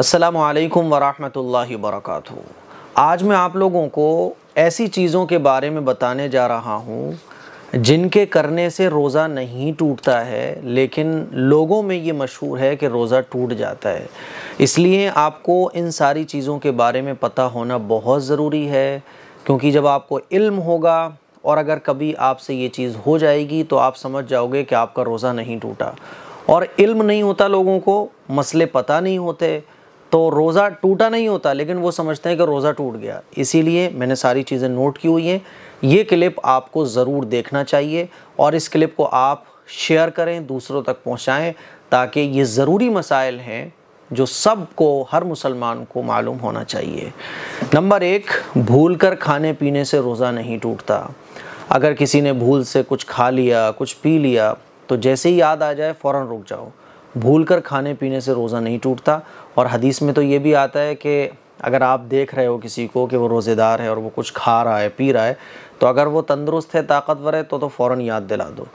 असलकम वरहमल वर्क आज मैं आप लोगों को ऐसी चीज़ों के बारे में बताने जा रहा हूँ जिनके करने से रोज़ा नहीं टूटता है लेकिन लोगों में ये मशहूर है कि रोज़ा टूट जाता है इसलिए आपको इन सारी चीज़ों के बारे में पता होना बहुत ज़रूरी है क्योंकि जब आपको इल्म होगा और अगर कभी आपसे ये चीज़ हो जाएगी तो आप समझ जाओगे कि आपका रोज़ा नहीं टूटा और इल्म नहीं होता लोगों को मसले पता नहीं होते तो रोज़ा टूटा नहीं होता लेकिन वो समझते हैं कि रोज़ा टूट गया इसीलिए मैंने सारी चीज़ें नोट की हुई हैं ये क्लिप आपको ज़रूर देखना चाहिए और इस क्लिप को आप शेयर करें दूसरों तक पहुँचाएँ ताकि ये ज़रूरी मसाइल हैं जो सबको हर मुसलमान को मालूम होना चाहिए नंबर एक भूल कर खाने पीने से रोज़ा नहीं टूटता अगर किसी ने भूल से कुछ खा लिया कुछ पी लिया तो जैसे ही याद आ जाए फ़ौर रुक जाओ भूल कर खाने पीने से रोज़ा नहीं टूटता और हदीस में तो ये भी आता है कि अगर आप देख रहे हो किसी को कि वो रोज़ेदार है और वो कुछ खा रहा है पी रहा है तो अगर वो तंदुरुस्त है ताकतवर है तो तो फ़ौर याद दिला दो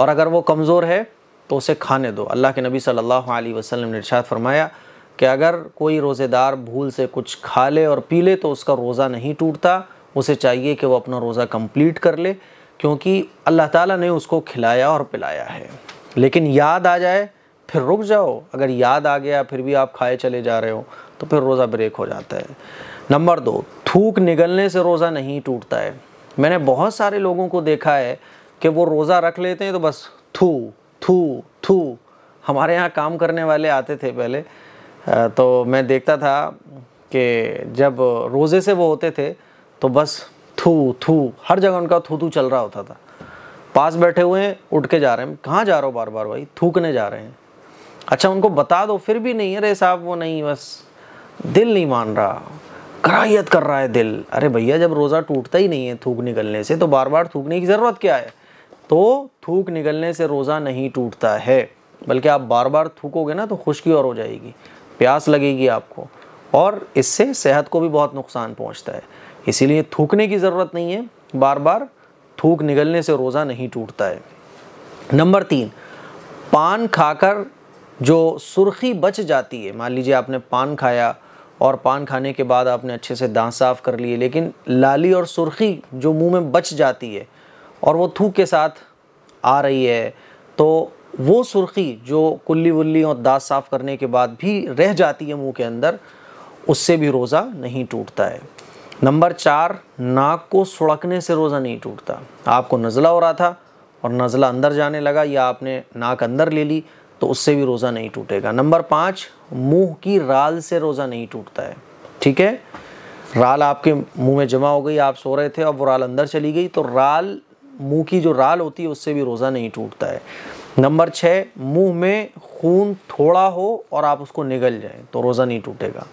और अगर वो कमज़ोर है तो उसे खाने दो अल्लाह के नबी सल्लल्लाहु अलैहि वसल्लम ने इरशाद फरमाया कि अगर कोई रोज़ेदार भूल से कुछ खा ले और पी ले तो उसका रोज़ा नहीं टूटता उसे चाहिए कि वह अपना रोज़ा कम्प्लीट कर ले क्योंकि अल्लाह ताला ने उसको खिलाया और पिलाया है लेकिन याद आ जाए फिर रुक जाओ अगर याद आ गया फिर भी आप खाए चले जा रहे हो तो फिर रोज़ा ब्रेक हो जाता है नंबर दो थूक निगलने से रोज़ा नहीं टूटता है मैंने बहुत सारे लोगों को देखा है कि वो रोज़ा रख लेते हैं तो बस थू थू थू हमारे यहाँ काम करने वाले आते थे पहले तो मैं देखता था कि जब रोज़े से वो होते थे तो बस थू थू हर जगह उनका थू थू चल रहा होता था पास बैठे हुए हैं उठ के जा रहे हैं कहाँ जा रहे हो बार बार भाई थूकने जा रहे हैं अच्छा उनको बता दो फिर भी नहीं अरे साहब वो नहीं बस दिल नहीं मान रहा कराहियत कर रहा है दिल अरे भैया जब रोज़ा टूटता ही नहीं है थूक निकलने से तो बार बार थूकने की ज़रूरत क्या है तो थूक निकलने से रोज़ा नहीं टूटता है बल्कि आप बार बार थूकोगे ना तो खुश्की और हो जाएगी प्यास लगेगी आपको और इससे सेहत को भी बहुत नुकसान पहुंचता है इसीलिए थूकने की ज़रूरत नहीं है बार बार थूक निकलने से रोज़ा नहीं टूटता है नंबर तीन पान खाकर जो सुर्खी बच जाती है मान लीजिए आपने पान खाया और पान खाने के बाद आपने अच्छे से दांत साफ़ कर लिए लेकिन लाली और सुर्खी जो मुंह में बच जाती है और वो थूक के साथ आ रही है तो वो सुर्खी जो कुल्ली वुल्ली और दांत साफ़ करने के बाद भी रह जाती है मुंह के अंदर उससे भी रोज़ा नहीं टूटता है नंबर चार नाक को सड़कने से रोज़ा नहीं टूटता आपको नज़ला हो रहा था और नज़ला अंदर जाने लगा या आपने नाक अंदर ले ली तो उससे भी रोज़ा नहीं टूटेगा नंबर पाँच मुंह की राल से रोज़ा नहीं टूटता है ठीक है राल आपके मुंह में जमा हो गई आप सो रहे थे अब वो राल अंदर चली गई तो राल मुंह की जो राल होती है उससे भी रोज़ा नहीं टूटता है नंबर छः मुंह में खून थोड़ा हो और आप उसको निगल जाएँ तो रोज़ा नहीं टूटेगा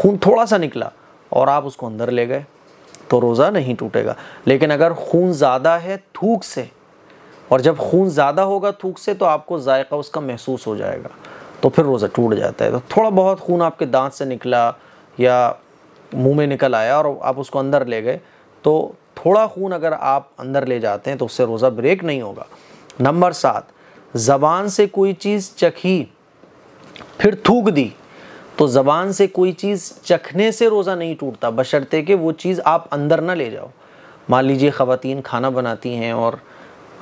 खून थोड़ा सा निकला और आप उसको अंदर ले गए तो रोज़ा नहीं टूटेगा लेकिन अगर खून ज़्यादा है थूक से और जब खून ज़्यादा होगा थूक से तो आपको जायका उसका महसूस हो जाएगा तो फिर रोज़ा टूट जाता है तो थोड़ा बहुत खून आपके दांत से निकला या मुंह में निकल आया और आप उसको अंदर ले गए तो थोड़ा खून अगर आप अंदर ले जाते हैं तो उससे रोज़ा ब्रेक नहीं होगा नंबर सात ज़बान से कोई चीज़ चखी फिर थूक दी तो ज़बान से कोई चीज़ चखने से रोज़ा नहीं टूटता बशर्ते कि वो चीज़ आप अंदर ना ले जाओ मान लीजिए ख़वातीन खाना बनाती हैं और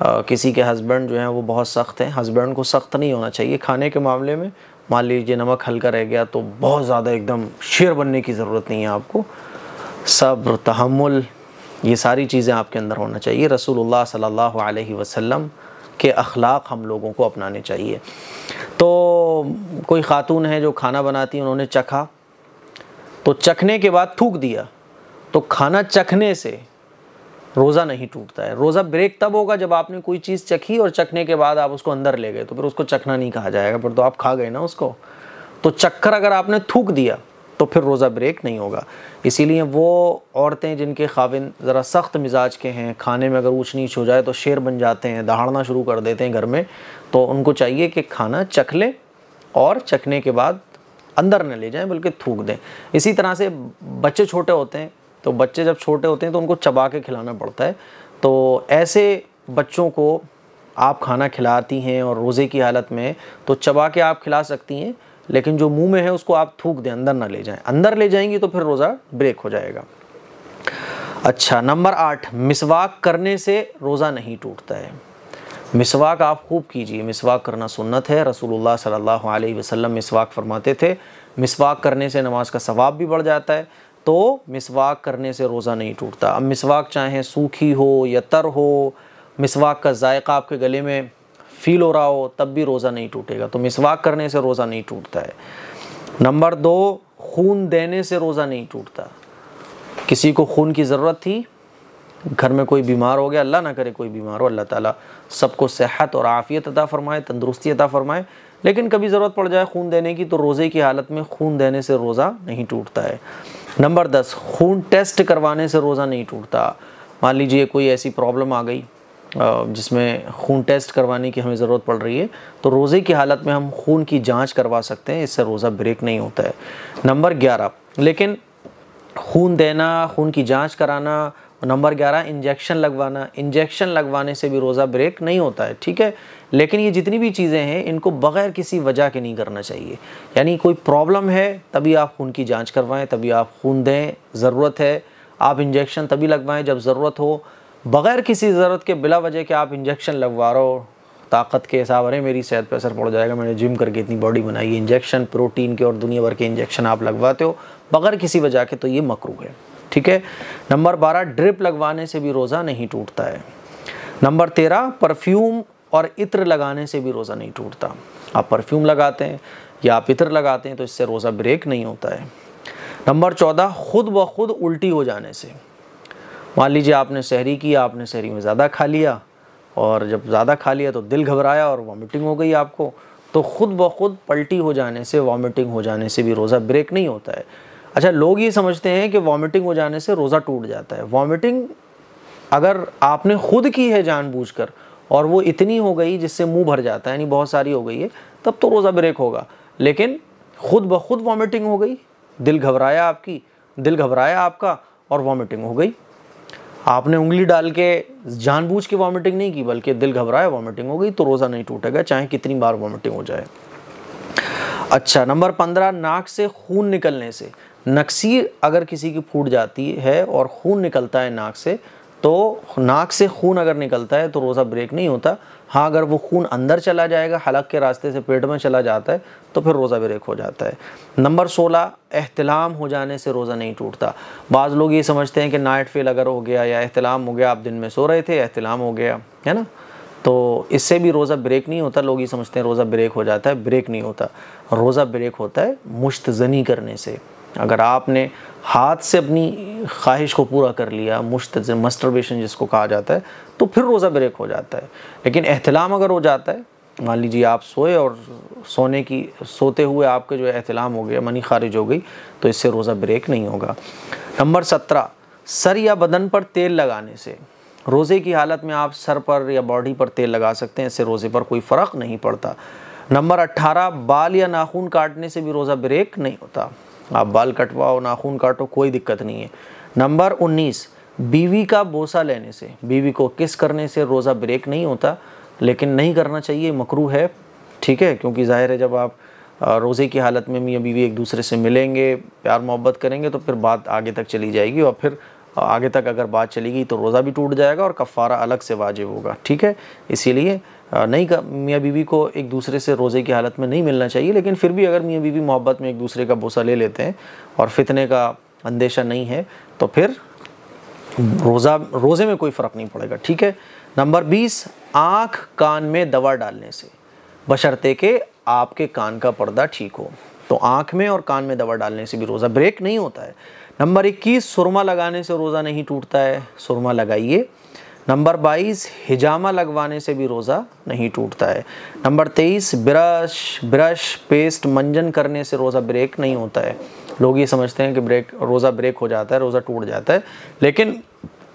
आ, किसी के हस्बैंड जो हैं वो बहुत सख्त हैं हस्बैंड को सख्त नहीं होना चाहिए खाने के मामले में मान लीजिए नमक हल्का रह गया तो बहुत ज़्यादा एकदम शेर बनने की ज़रूरत नहीं है आपको सब्र तहमुल ये सारी चीज़ें आपके अंदर होना चाहिए रसूलुल्लाह सल्लल्लाहु अलैहि वसल्लम के अखलाक हम लोगों को अपनाने चाहिए तो कोई ख़ातून है जो खाना बनाती उन्होंने चखा तो चखने के बाद थूक दिया तो खाना चखने से रोज़ा नहीं टूटता है रोज़ा ब्रेक तब होगा जब आपने कोई चीज़ चखी और चखने के बाद आप उसको अंदर ले गए तो फिर उसको चखना नहीं कहा जाएगा पर तो आप खा गए ना उसको तो चक्कर अगर आपने थूक दिया तो फिर रोज़ा ब्रेक नहीं होगा इसीलिए वो औरतें जिनके खाविन ज़रा सख्त मिजाज के हैं खाने में अगर ऊँच नीच हो जाए तो शेर बन जाते हैं दहाड़ना शुरू कर देते हैं घर में तो उनको चाहिए कि खाना चख लें और चखने के बाद अंदर न ले जाएं बल्कि थूक दें इसी तरह से बच्चे छोटे होते हैं तो बच्चे जब छोटे होते हैं तो उनको चबा के खिलाना पड़ता है तो ऐसे बच्चों को आप खाना खिलाती हैं और रोज़े की हालत में तो चबा के आप खिला सकती हैं लेकिन जो मुंह में है उसको आप थूक दें अंदर ना ले जाएं अंदर ले जाएंगी तो फिर रोज़ा ब्रेक हो जाएगा अच्छा नंबर आठ मिसवाक करने से रोज़ा नहीं टूटता है मिसवाक आप खूब कीजिए मिसवाक करना सुन्नत है रसूलुल्लाह सल्लल्लाहु अलैहि वसल्लम मिसवाक फरमाते थे मिसवाक करने से नमाज का सवाब भी बढ़ जाता है तो मिसवाक करने से रोज़ा नहीं टूटता अब मिसवाक चाहे सूखी हो या तर हो मिसवाक का जायका आपके गले में फील हो रहा हो तब भी रोज़ा नहीं टूटेगा तो मिसवाक करने से रोज़ा नहीं टूटता है नंबर दो खून देने से रोज़ा नहीं टूटता किसी को खून की ज़रूरत थी घर में कोई बीमार हो गया अल्लाह ना करे कोई बीमार हो अल्लाह ताला सबको सेहत और आफ़ियत अदा फ़रमाए तंदुरुस्ती अदा फ़रमाए लेकिन कभी ज़रूरत पड़ जाए खून देने की तो रोज़े की हालत में खून देने से रोज़ा नहीं टूटता है नंबर दस खून टेस्ट करवाने से रोज़ा नहीं टूटता मान लीजिए कोई ऐसी प्रॉब्लम आ गई जिसमें खून टेस्ट करवाने की हमें ज़रूरत पड़ रही है तो रोज़े की हालत में हम खून की जांच करवा सकते हैं इससे रोज़ा ब्रेक नहीं होता है नंबर ग्यारह लेकिन खून देना खून की जांच कराना नंबर ग्यारह इंजेक्शन लगवाना इंजेक्शन लगवाने से भी रोज़ा ब्रेक नहीं होता है ठीक है लेकिन ये जितनी भी चीज़ें हैं इनको बग़ैर किसी वजह के नहीं करना चाहिए यानी कोई प्रॉब्लम है तभी आप खून की जाँच करवाएं तभी आप खून दें ज़रूरत है आप इंजेक्शन तभी लगवाएँ जब ज़रूरत हो बग़ैर किसी ज़रूरत के बिला वजह के आप इंजेक्शन लगवा रहो ताकत के हिसाब अरे मेरी सेहत पर असर पड़ जाएगा मैंने जिम करके इतनी बॉडी बनाई इंजेक्शन प्रोटीन के और दुनिया भर के इंजेक्शन आप लगवाते हो बगैर किसी वजह के तो ये मकरू है ठीक है नंबर बारह ड्रिप लगवाने से भी रोज़ा नहीं टूटता है नंबर तेरह परफ्यूम और इत्र लगाने से भी रोज़ा नहीं टूटता आप परफ्यूम लगाते हैं या आप इत्र लगाते हैं तो इससे रोज़ा ब्रेक नहीं होता है नंबर चौदह खुद ब खुद उल्टी हो जाने से मान लीजिए आपने शहरी किया आपने शहरी में ज़्यादा खा लिया और जब ज़्यादा खा लिया तो दिल घबराया और वॉमिटिंग हो गई आपको तो ख़ुद ब खुद पलटी हो जाने से वॉमिटिंग हो जाने से भी रोज़ा ब्रेक नहीं होता है अच्छा लोग ये समझते हैं कि वॉमिटिंग हो जाने से रोज़ा टूट जाता है वॉमिटिंग अगर आपने खुद की है जानबूझकर और वो इतनी हो गई जिससे मुंह भर जाता है यानी बहुत सारी हो गई है तब तो रोज़ा ब्रेक होगा लेकिन खुद ब खुद वॉमिटिंग हो गई दिल घबराया आपकी दिल घबराया आपका और वॉमिटिंग हो गई आपने उंगली डाल के जानबूझ के वॉमिटिंग नहीं की बल्कि दिल घबराया वॉमिटिंग हो गई तो रोज़ा नहीं टूटेगा चाहे कितनी बार वॉमिटिंग हो जाए अच्छा नंबर पंद्रह नाक से खून निकलने से नक्सीर अगर किसी की फूट जाती है और खून निकलता है नाक से तो नाक से खून अगर निकलता है तो रोज़ा ब्रेक नहीं होता हाँ अगर वो खून अंदर चला जाएगा हलक के रास्ते से पेट में चला जाता है तो फिर रोज़ा ब्रेक हो जाता है नंबर सोलह अहतलाम हो जाने से रोज़ा नहीं टूटता बाज़ लोग ये समझते हैं कि नाइट फेल अगर हो गया या अहतलाम हो गया आप दिन में सो रहे थे अहतलाम हो गया है ना तो इससे भी रोज़ा ब्रेक नहीं होता लोग ये समझते हैं रोज़ा ब्रेक हो जाता है ब्रेक नहीं होता रोज़ा ब्रेक होता है मुश्तनी करने से अगर आपने हाथ से अपनी ख्वाहिश को पूरा कर लिया मुश्त मस्टरबेशन जिसको कहा जाता है तो फिर रोज़ा ब्रेक हो जाता है लेकिन अहतलाम अगर हो जाता है मान लीजिए आप सोए और सोने की सोते हुए आपके जो अहतलाम हो गया मनी खारिज हो गई तो इससे रोज़ा ब्रेक नहीं होगा नंबर सत्रह सर या बदन पर तेल लगाने से रोज़े की हालत में आप सर पर या बॉडी पर तेल लगा सकते हैं इससे रोज़े पर कोई फ़र्क नहीं पड़ता नंबर अट्ठारह बाल या नाखून काटने से भी रोज़ा ब्रेक नहीं होता आप बाल कटवाओ नाखून काटो कोई दिक्कत नहीं है नंबर उन्नीस बीवी का बोसा लेने से बीवी को किस करने से रोज़ा ब्रेक नहीं होता लेकिन नहीं करना चाहिए मकरू है ठीक है क्योंकि ज़ाहिर है जब आप रोज़े की हालत में मियाँ बीवी एक दूसरे से मिलेंगे प्यार मोहब्बत करेंगे तो फिर बात आगे तक चली जाएगी और फिर आगे तक अगर बात चलेगी तो रोज़ा भी टूट जाएगा और कफ़ारा अलग से वाजिब होगा ठीक है इसीलिए नहीं मियाँ बीवी को एक दूसरे से रोज़े की हालत में नहीं मिलना चाहिए लेकिन फिर भी अगर मियाँ बीवी मोहब्बत में एक दूसरे का बोसा ले लेते हैं और फितने का अंदेशा नहीं है तो फिर रोज़ा रोज़े में कोई फ़र्क नहीं पड़ेगा ठीक है नंबर बीस आँख कान में दवा डालने से बशर्ते के आपके कान का पर्दा ठीक हो तो आँख में और कान में दवा डालने से भी रोज़ा ब्रेक नहीं होता है नंबर इक्कीस सुरमा लगाने से रोज़ा नहीं टूटता है सुरमा लगाइए नंबर बाईस हिजामा लगवाने से भी रोज़ा नहीं टूटता है नंबर तेईस ब्रश ब्रश पेस्ट मंजन करने से रोज़ा ब्रेक नहीं होता है लोग ये समझते हैं कि ब्रेक रोज़ा ब्रेक हो जाता है रोज़ा टूट जाता है लेकिन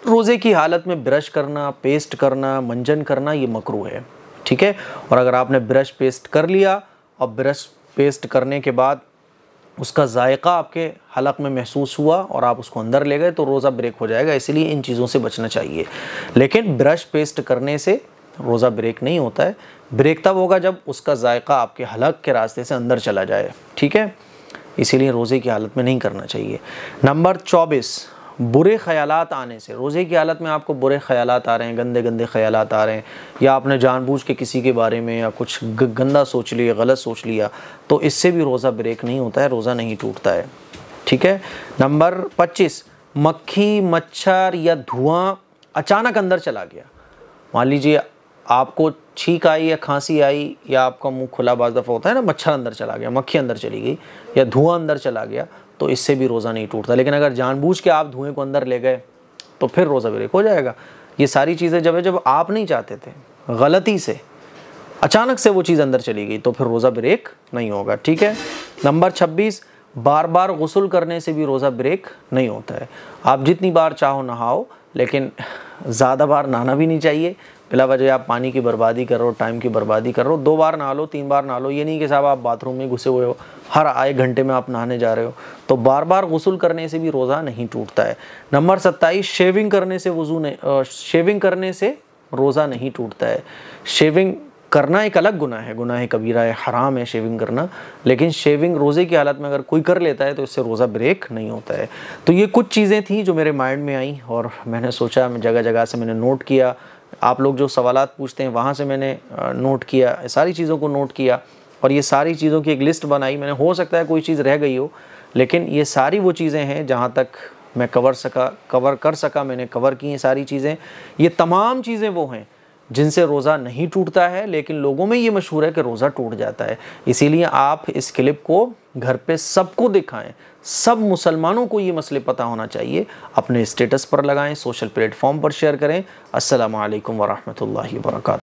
रोज़े की हालत में ब्रश करना पेस्ट करना मंजन करना ये मकरू है ठीक है और अगर आपने ब्रश पेस्ट कर लिया और ब्रश पेस्ट करने के बाद उसका जायका आपके हलक में महसूस हुआ और आप उसको अंदर ले गए तो रोज़ा ब्रेक हो जाएगा इसलिए इन चीज़ों से बचना चाहिए लेकिन ब्रश पेस्ट करने से रोज़ा ब्रेक नहीं होता है ब्रेक तब होगा जब उसका जायका आपके हलक के रास्ते से अंदर चला जाए ठीक है इसीलिए रोज़े की हालत में नहीं करना चाहिए नंबर चौबीस बुरे ख्याल आने से रोज़े की हालत में आपको बुरे ख्याल आ रहे हैं गंदे गंदे ख्याल आ रहे हैं या आपने जानबूझ के किसी के बारे में या कुछ गंदा सोच लिया गलत सोच लिया तो इससे भी रोज़ा ब्रेक नहीं होता है रोज़ा नहीं टूटता है ठीक है नंबर पच्चीस मक्खी मच्छर या धुआं अचानक अंदर चला गया मान लीजिए आपको छींक आई या खांसी आई या आपका मुंह खुला बाज दफ़ा होता है ना मच्छर अंदर चला गया मक्खी अंदर चली गई या धुआं अंदर चला गया तो इससे भी रोज़ा नहीं टूटता लेकिन अगर जानबूझ के आप धुएं को अंदर ले गए तो फिर रोज़ा ब्रेक हो जाएगा ये सारी चीज़ें जब है जब आप नहीं चाहते थे गलती से अचानक से वो चीज़ अंदर चली गई तो फिर रोज़ा ब्रेक नहीं होगा ठीक है नंबर छब्बीस बार बार गसल करने से भी रोज़ा ब्रेक नहीं होता है आप जितनी बार चाहो नहाओ लेकिन ज़्यादा बार नहाना भी नहीं चाहिए बिला वजह आप पानी की बर्बादी कर रहे हो टाइम की बर्बादी कर रहे हो दो बार नहा लो तीन बार नहा लो ये नहीं कि साहब आप बाथरूम में घुसे हुए हो हर आए घंटे में आप नहाने जा रहे हो तो बार बार गसल करने से भी रोज़ा नहीं टूटता है नंबर सत्ताईस शेविंग करने से वजू नहीं शेविंग करने से रोज़ा नहीं टूटता है शेविंग करना एक अलग गुना है गुना है कबीरा है हराम है शेविंग करना लेकिन शेविंग रोज़े की हालत में अगर कोई कर लेता है तो इससे रोज़ा ब्रेक नहीं होता है तो ये कुछ चीज़ें थी जो मेरे माइंड में आई और मैंने सोचा मैं जगह जगह से मैंने नोट किया आप लोग जो सवाल पूछते हैं वहाँ से मैंने नोट किया सारी चीज़ों को नोट किया और ये सारी चीज़ों की एक लिस्ट बनाई मैंने हो सकता है कोई चीज़ रह गई हो लेकिन ये सारी वो चीज़ें हैं जहाँ तक मैं कवर सका कवर कर सका मैंने कवर की हैं सारी चीज़ें ये तमाम चीज़ें वो हैं जिनसे रोज़ा नहीं टूटता है लेकिन लोगों में ये मशहूर है कि रोज़ा टूट जाता है इसीलिए आप इस क्लिप को घर पे सबको दिखाएं सब मुसलमानों को ये मसले पता होना चाहिए अपने स्टेटस पर लगाएं सोशल प्लेटफॉर्म पर शेयर करें असलकम वरहमल वर्का